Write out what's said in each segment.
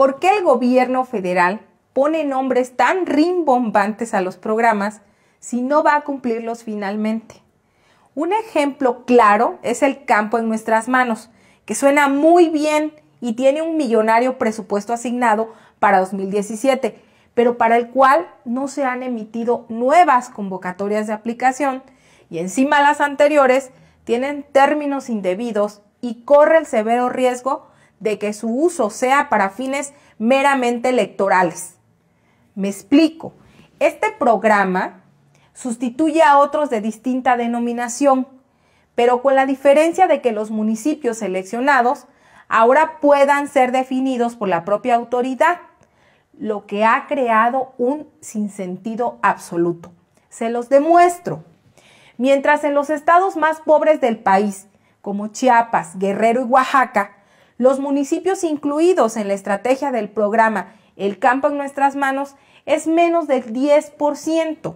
¿Por qué el gobierno federal pone nombres tan rimbombantes a los programas si no va a cumplirlos finalmente? Un ejemplo claro es el campo en nuestras manos, que suena muy bien y tiene un millonario presupuesto asignado para 2017, pero para el cual no se han emitido nuevas convocatorias de aplicación y encima las anteriores tienen términos indebidos y corre el severo riesgo de que su uso sea para fines meramente electorales. Me explico. Este programa sustituye a otros de distinta denominación, pero con la diferencia de que los municipios seleccionados ahora puedan ser definidos por la propia autoridad, lo que ha creado un sinsentido absoluto. Se los demuestro. Mientras en los estados más pobres del país, como Chiapas, Guerrero y Oaxaca, los municipios incluidos en la estrategia del programa El campo en nuestras manos es menos del 10%,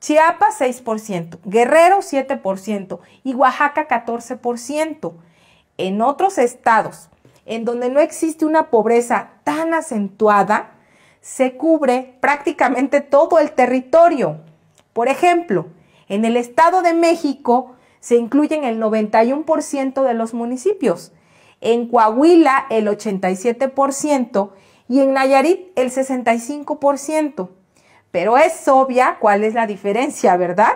Chiapas 6%, Guerrero 7% y Oaxaca 14%. En otros estados en donde no existe una pobreza tan acentuada, se cubre prácticamente todo el territorio. Por ejemplo, en el Estado de México se incluyen el 91% de los municipios, en Coahuila el 87% y en Nayarit el 65%. Pero es obvia cuál es la diferencia, ¿verdad?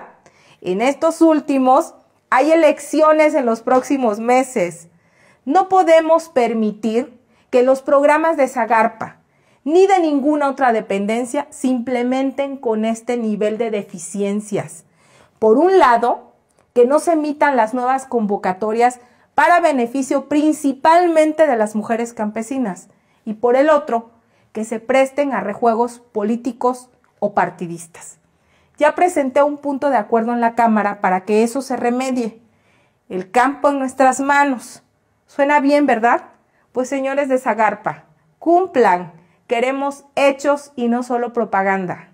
En estos últimos hay elecciones en los próximos meses. No podemos permitir que los programas de Zagarpa ni de ninguna otra dependencia se implementen con este nivel de deficiencias. Por un lado, que no se emitan las nuevas convocatorias para beneficio principalmente de las mujeres campesinas, y por el otro, que se presten a rejuegos políticos o partidistas. Ya presenté un punto de acuerdo en la Cámara para que eso se remedie. El campo en nuestras manos. Suena bien, ¿verdad? Pues señores de Zagarpa, cumplan. Queremos hechos y no solo propaganda.